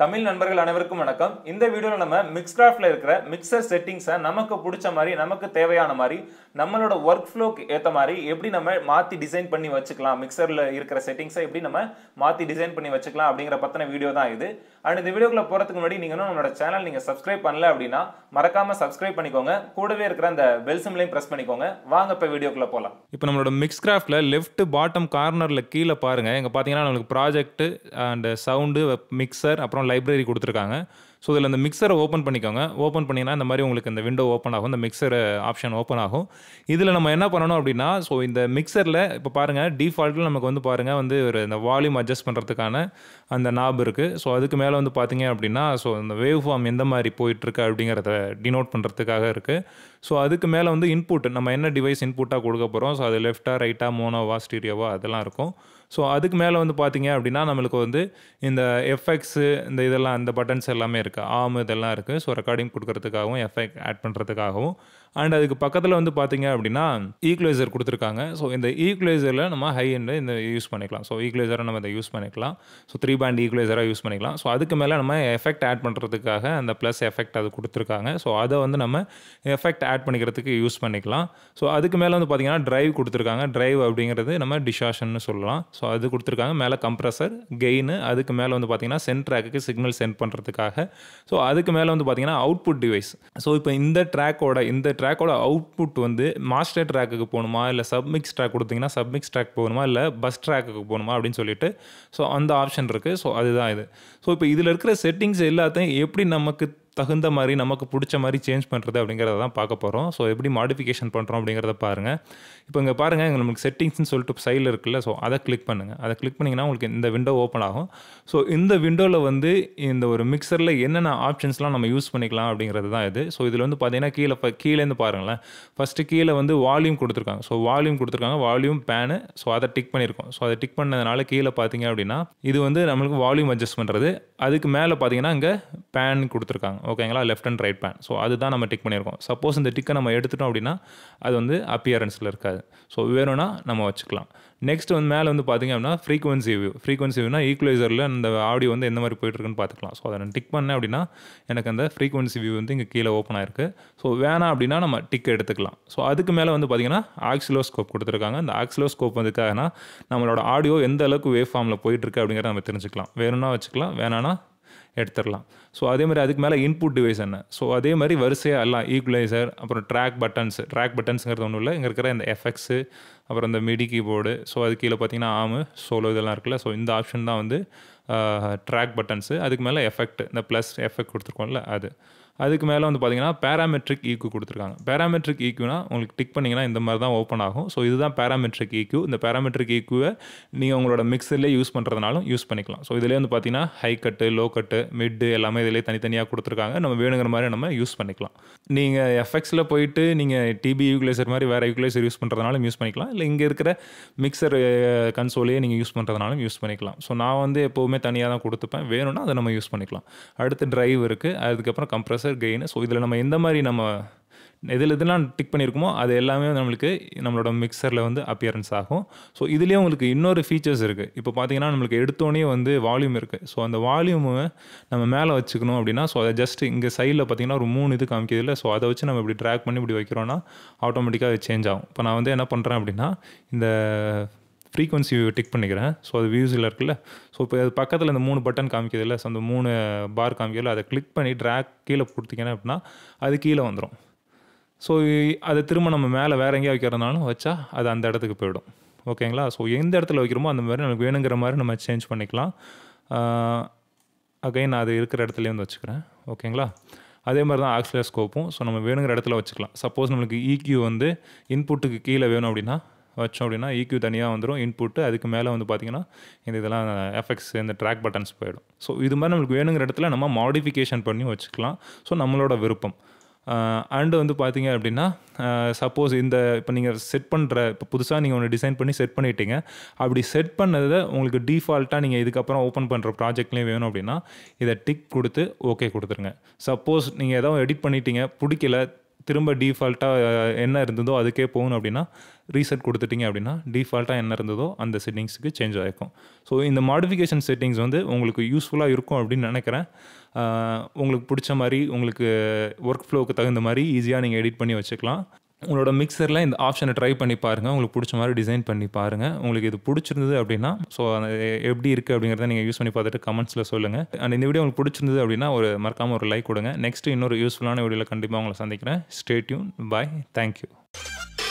தமிழ் நண்பர்கள் அனைவருக்கும் வணக்கம் இந்த வீடியோவில் நம்ம மிக்ஸ்கிராஃப்டில் இருக்கிற மிக்சர் செட்டிங்ஸை நமக்கு பிடிச்ச மாதிரி நமக்கு தேவையான மாதிரி நம்மளோட ஒர்க் ஃப்ளோக்கு ஏற்ற மாதிரி எப்படி நம்ம மாற்றி டிசைன் பண்ணி வச்சுக்கலாம் மிக்சரில் இருக்கிற செட்டிங்ஸை எப்படி நம்ம மாற்றி டிசைன் பண்ணி வச்சுக்கலாம் அப்படிங்கிற பற்றின வீடியோ தான் இது அண்ட் இந்த வீடியோக்குள்ளே போகிறதுக்கு முன்னாடி நீங்கள் இன்னும் நம்மளோட சேனல் நீங்கள் சப்ஸ்கிரைப் பண்ணல அப்படின்னா மறக்காமல் சப்ஸ்கிரைப் பண்ணிக்கோங்க கூடவே இருக்கிற அந்த பெல் சிம்லையும் ப்ரெஸ் பண்ணிக்கோங்க வாங்க இப்போ வீடியோக்குள்ளே போகலாம் இப்போ நம்மளோட மிக்ஸ்கிராஃப்டில் லெஃப்ட் பாட்டம் கார்னரில் கீழே பாருங்கள் இங்கே பார்த்தீங்கன்னா நம்மளுக்கு ப்ராஜெக்ட் அண்ட் சவுண்டு மிக்சர் அப்புறம் லைப்ரரி கொடுத்துருக்காங்க ஸோ இதில் இந்த மிக்சரை ஓப்பன் பண்ணிக்கோங்க ஓப்பன் பண்ணினா இந்த மாதிரி உங்களுக்கு இந்த விண்டோ ஓப்பன் ஆகும் இந்த மிக்சர் ஆப்ஷன் ஓப்பன் ஆகும் இதில் நம்ம என்ன பண்ணணும் அப்படின்னா ஸோ இந்த மிக்சரில் இப்போ பாருங்கள் டிஃபால்ட்டில் நமக்கு வந்து பாருங்கள் வந்து ஒரு இந்த வால்யூம் அட்ஜஸ்ட் பண்ணுறதுக்கான அந்த நாப் இருக்குது ஸோ அதுக்கு மேலே வந்து பார்த்தீங்க அப்படின்னா ஸோ இந்த வேவ் ஃபார்ம் எந்த மாதிரி போயிட்டுருக்கு அப்படிங்கிறத டினோட் பண்ணுறதுக்காக இருக்குது ஸோ அதுக்கு மேலே வந்து இன்புட் நம்ம என்ன டிவைஸ் இன்புட்டாக கொடுக்க போகிறோம் ஸோ அது லெஃப்டாக ரைட்டாக மோனோவா ஸ்டீரியோவா அதெல்லாம் இருக்கும் ஸோ அதுக்கு மேலே வந்து பார்த்தீங்க அப்படின்னா நம்மளுக்கு வந்து இந்த எஃப்எக்ஸு இந்த இதெல்லாம் அந்த பட்டன்ஸ் எல்லாமே இருக்குது இருக்குது ஆம் இதெல்லாம் இருக்குது ஸோ ரெக்கார்டிங் கொடுக்கறதுக்காகவும் எஃபெக்ட் ஆட் பண்ணுறதுக்காகவும் அண்ட் அதுக்கு பக்கத்தில் வந்து பார்த்தீங்க அப்படின்னா ஈக்குலைசர் கொடுத்துருக்காங்க ஸோ இந்த ஈக்குலைசரில் நம்ம ஹை எண்டு இந்த யூஸ் பண்ணிக்கலாம் ஸோ ஈக்குவலைசரை நம்ம இதை யூஸ் பண்ணிக்கலாம் ஸோ த்ரீ பேண்ட் ஈக்குலைசராக யூஸ் பண்ணிக்கலாம் ஸோ அதுக்கு மேலே நம்ம எஃபெக்ட் ஆட் பண்ணுறதுக்காக அந்த ப்ளஸ் எஃபெக்ட் அது கொடுத்துருக்காங்க ஸோ அதை வந்து நம்ம எஃபெக்ட் ஆட் பண்ணிக்கிறதுக்கு யூஸ் பண்ணிக்கலாம் ஸோ அதுக்கு மேலே வந்து பார்த்திங்கன்னா ட்ரைவ் கொடுத்துருக்காங்க ட்ரைவ் அப்படிங்கிறது நம்ம டிஷாஷன்னு சொல்லலாம் ஸோ அது கொடுத்துருக்காங்க மேலே கம்ப்ரஸர் கெயின் அதுக்கு மேலே வந்து பார்த்திங்கன்னா சென்ட்ராக்கு சிக்னல் சென்ட் பண்ணுறதுக்காக ஸோ அதுக்கு மேலே வந்து பார்த்தீங்கன்னா அவுட்புட் டிவைஸ் ஸோ இப்போ இந்த ட்ராக்கோட இந்த ட்ராக்கோட அவுட்புட் வந்து மாஸ்டர் ட்ராக்குக்கு போகணுமா இல்லை சப்மிக்ஸ் ட்ராக் கொடுத்தீங்கன்னா சப்மிக்ஸ் ட்ராக் போகணுமா இல்லை பஸ் ட்ராக்குக்கு போகணுமா அப்படின்னு சொல்லிட்டு ஸோ அந்த ஆப்ஷன் இருக்குது ஸோ அதுதான் இது ஸோ இப்போ இதில் இருக்கிற செட்டிங்ஸ் எல்லாத்தையும் எப்படி நமக்கு தகுந்த மாதிரி நமக்கு பிடிச்ச மாதிரி சேஞ்ச் பண்ணுறது அப்படிங்கிறத தான் பார்க்க போகிறோம் ஸோ எப்படி மாடிஃபிகேஷன் பண்ணுறோம் அப்படிங்கிறத பாருங்கள் இப்போ இங்கே பாருங்கள் நமக்கு செட்டிங்ஸ்னு சொல்லிட்டு சைடில் இருக்குல்ல ஸோ அதை கிளிக் பண்ணுங்கள் அதை கிளிக் பண்ணிங்கன்னா உங்களுக்கு இந்த விண்டோ ஓப்பன் ஆகும் ஸோ இந்த விண்டோவில் வந்து இந்த ஒரு மிக்சரில் என்னென்ன ஆப்ஷன்ஸ்லாம் நம்ம யூஸ் பண்ணிக்கலாம் அப்படிங்கிறது தான் இது ஸோ இதில் வந்து பார்த்தீங்கன்னா கீழே கீழேருந்து பாருங்களேன் ஃபஸ்ட்டு கீழே வந்து வால்யூம் கொடுத்துருக்காங்க ஸோ வால்யூம் கொடுத்துருக்காங்க வால்யூம் பேனு ஸோ அதை டிக் பண்ணியிருக்கோம் ஸோ அதை டிக் பண்ணதுனால கீழே பார்த்தீங்க அப்படின்னா இது வந்து நம்மளுக்கு வால்யூம் அட்ஜஸ்ட் பண்ணுறது அதுக்கு மேலே பார்த்தீங்கன்னா அங்கே பேன் கொடுத்துருக்காங்க ஓகேங்களா left and right pan so அதுதான் நம்ம டிக் பண்ணியிருக்கோம் சப்போஸ் இந்த டிக்கை நம்ம எடுத்துட்டோம் அப்படின்னா அது வந்து அப்பியரன்ஸில் இருக்காது ஸோ வேணும்னா நம்ம வச்சுக்கலாம் நெக்ஸ்ட் வந்து மேலே வந்து பார்த்திங்க அப்படின்னா ஃப்ரீக்வன்சி வியூ ஃப்ரீக்வன்சி வியூனா ஈக்குவலைசரில் அந்த ஆடியோ வந்து எந்த மாதிரி போயிட்டுருக்குன்னு பார்த்துக்கலாம் ஸோ அதை நான் டிக் பண்ணேன் அப்படின்னா எனக்கு அந்த ஃப்ரீக்வன்சி வியூ வந்து இங்கே கீழே ஓப்பன் ஆயிருக்கு ஸோ வேணாம் அப்படின்னா நம்ம டிக் எடுத்துக்கலாம் ஸோ அதுக்கு மேலே வந்து பார்த்திங்கன்னா ஆக்சிலோஸ்கோப் கொடுத்துருக்காங்க அந்த ஆக்சிலோஸ்கோப் வந்துக்காகனா நம்மளோட ஆடியோ எந்த அளவுக்கு வேவ் ஃபார்மில் போயிட்டுருக்கு அப்படிங்கிறத நம்ம தெரிஞ்சுக்கலாம் வேணும்னா வச்சுக்கலாம் வேணான்னா எடுத்துடலாம் ஸோ அதே மாதிரி அதுக்கு மேலே இன்புட் டிவைஸ் என்ன ஸோ அதே மாதிரி வரிசையாக எல்லாம் ஈக்குவலைசர் அப்புறம் ட்ராக் பட்டன்ஸ் ட்ராக் பட்டன்ஸுங்கிறது ஒன்றும் இல்லை இங்கே இருக்கிற இந்த எஃபெக்ட்ஸு அப்புறம் இந்த மிடி கீபோர்டு ஸோ அது கீழே பார்த்தீங்கன்னா ஆமு சோலோ இதெல்லாம் இருக்குல்ல ஸோ இந்த ஆப்ஷன் தான் வந்து ட்ராக் பட்டன்ஸு அதுக்கு மேலே எஃபெக்ட் இந்த ப்ளஸ் எஃபெக்ட் கொடுத்துருக்கோம்ல அது அதுக்கு மேலே வந்து பார்த்தீங்கன்னா பேராமெட்ரிக் ஈக்யூ e கொடுத்துருக்காங்க பேராமெட்ரிக் ஈக்யூனா e உங்களுக்கு டிக் பண்ணிங்கன்னா இந்த மாதிரி தான் ஓப்பன் ஆகும் ஸோ இதுதான் பேராமெட்ரிக் ஈக்யூ e இந்த பேராமெட்ரிக் ஈக்யூவை நீங்கள் உங்களோட மிக்சர்லேயே யூஸ் பண்ணுறதுனாலும் யூஸ் பண்ணிக்கலாம் ஸோ இதிலே வந்து பார்த்தீங்கன்னா high cut low cut mid எல்லாமே இதிலே தனித்தனியாக கொடுத்துருக்காங்க நம்ம வேணுங்கிற மாதிரி நம்ம யூஸ் பண்ணிக்கலாம் நீங்கள் எஃப்எக்ஸில் போயிட்டு நீங்கள் டிபி யூக்லேசர் மாதிரி வேறு யூக்லேசர் யூஸ் பண்ணுறதுனாலும் யூஸ் பண்ணிக்கலாம் இல்லை இங்கே இருக்கிற மிக்சர் கன்சோலையே நீங்கள் யூஸ் பண்ணுறதுனாலும் யூஸ் பண்ணிக்கலாம் ஸோ நான் வந்து எப்போவுமே தனியாக தான் கொடுத்துப்பேன் வேணும்னா அதை நம்ம யூஸ் பண்ணிக்கலாம் அடுத்து ட்ரைவ் இருக்குது அதுக்கப்புறம் கம்ப்ரஸர் ஆன்சர் கெயின் ஸோ இதில் நம்ம எந்த மாதிரி நம்ம இதில் இதெல்லாம் டிக் பண்ணியிருக்கோமோ அது எல்லாமே நம்மளுக்கு நம்மளோட மிக்சரில் வந்து அப்பியரன்ஸ் ஆகும் ஸோ இதுலேயே உங்களுக்கு இன்னொரு ஃபீச்சர்ஸ் இருக்குது இப்போ பார்த்தீங்கன்னா நம்மளுக்கு எடுத்தோடனே வந்து வால்யூம் இருக்குது ஸோ அந்த வால்யூமை நம்ம மேலே வச்சுக்கணும் அப்படின்னா ஸோ அதை ஜஸ்ட் இங்கே சைடில் பார்த்தீங்கன்னா ஒரு மூணு இது இல்லை ஸோ அதை வச்சு நம்ம இப்படி ட்ராக் பண்ணி இப்படி வைக்கிறோன்னா ஆட்டோமேட்டிக்காக சேஞ்ச் ஆகும் இப்போ நான் வந்து என்ன பண்ணுறேன் அப்படின்னா இந்த ஃப்ரீக்வன்சி டிக் பண்ணிக்கிறேன் ஸோ அது வியூஸில் இருக்குல்ல ஸோ இப்போ அது பக்கத்தில் இந்த மூணு பட்டன் காமிக்கிறதுல ஸோ அந்த மூணு பார் காமிக்கல அதை கிளிக் பண்ணி ட்ராக் கீழே கொடுத்தீங்கன்னா அப்படின்னா அது கீழே வந்துடும் ஸோ அதை திரும்ப நம்ம மேலே வேறு எங்கேயா வைக்கிறதுனாலும் வச்சா அது அந்த இடத்துக்கு போயிடும் ஓகேங்களா ஸோ எந்த இடத்துல வைக்கிறோமோ அந்த மாதிரி நமக்கு வேணுங்கிற மாதிரி நம்ம சேஞ்ச் பண்ணிக்கலாம் அகைன் அது இருக்கிற இடத்துலேயே வந்து வச்சுக்கிறேன் ஓகேங்களா அதே மாதிரி தான் ஆக்சிலர் ஸ்கோப்பும் ஸோ நம்ம வேணுங்கிற இடத்துல வச்சுக்கலாம் சப்போஸ் நம்மளுக்கு இக்யூ e வந்து இன்புட்டுக்கு கீழே வேணும் அப்படின்னா வச்சோம் அப்படின்னா ஈக்யூ e தனியாக வந்துடும் இன்புட்டு அதுக்கு மேலே வந்து பார்த்திங்கன்னா இந்த இதெல்லாம் எஃபெக்ட்ஸ் இந்த ட்ராக் பட்டன்ஸ் போயிடும் ஸோ இது மாதிரி நம்மளுக்கு வேணுங்கிற இடத்துல நம்ம மாடிஃபிகேஷன் பண்ணி வச்சுக்கலாம் ஸோ நம்மளோட விருப்பம் அண்டு வந்து பார்த்தீங்க அப்படின்னா சப்போஸ் இந்த இப்போ நீங்கள் செட் பண்ணுற இப்போ புதுசாக நீங்கள் ஒன்று டிசைன் பண்ணி செட் பண்ணிட்டீங்க அப்படி செட் பண்ணதை உங்களுக்கு டிஃபால்ட்டாக நீங்கள் இதுக்கப்புறம் ஓப்பன் பண்ணுற ப்ராஜெக்ட்லேயும் வேணும் அப்படின்னா இதை டிக் கொடுத்து ஓகே கொடுத்துருங்க சப்போஸ் நீங்கள் எதாவது எடிட் பண்ணிட்டீங்க பிடிக்கல திரும்ப டீஃபால்ட்டாக என்ன இருந்ததோ அதுக்கே போகணும் அப்படின்னா ரீசெட் கொடுத்துட்டிங்க அப்படின்னா டிஃபால்ட்டாக என்ன இருந்ததோ அந்த செட்டிங்ஸுக்கு சேஞ்ச் ஆகிருக்கும் ஸோ இந்த மாடிஃபிகேஷன் செட்டிங்ஸ் வந்து உங்களுக்கு யூஸ்ஃபுல்லாக இருக்கும் அப்படின்னு நினைக்கிறேன் உங்களுக்கு பிடிச்ச மாதிரி உங்களுக்கு ஒர்க் ஃப்ளோவுக்கு தகுந்த மாதிரி ஈஸியாக நீங்கள் எடிட் பண்ணி வச்சுக்கலாம் உங்களோட மிக்சரில் இந்த ஆப்ஷனை ட்ரை பண்ணி பாருங்கள் உங்களுக்கு பிடிச்ச மாதிரி டிசைன் பண்ணி பாருங்கள் உங்களுக்கு இது பிடிச்சிருந்தது அப்படின்னா ஸோ எப்படி இருக்குது அப்படிங்கிறத நீங்கள் யூஸ் பண்ணி பார்த்துட்டு கமெண்ட்ஸில் சொல்லுங்கள் அண்ட் இந்த வீடியோ உங்களுக்கு பிடிச்சிருந்தது அப்படின்னா ஒரு மறக்காமல் ஒரு லைக் கொடுங்க நெக்ஸ்ட் இன்னொரு யூஸ்ஃபுல்லான வீடியோவில் கண்டிப்பாக உங்களை சந்திக்கிறேன் ஸ்டேட்யூன் பாய் தேங்க்யூ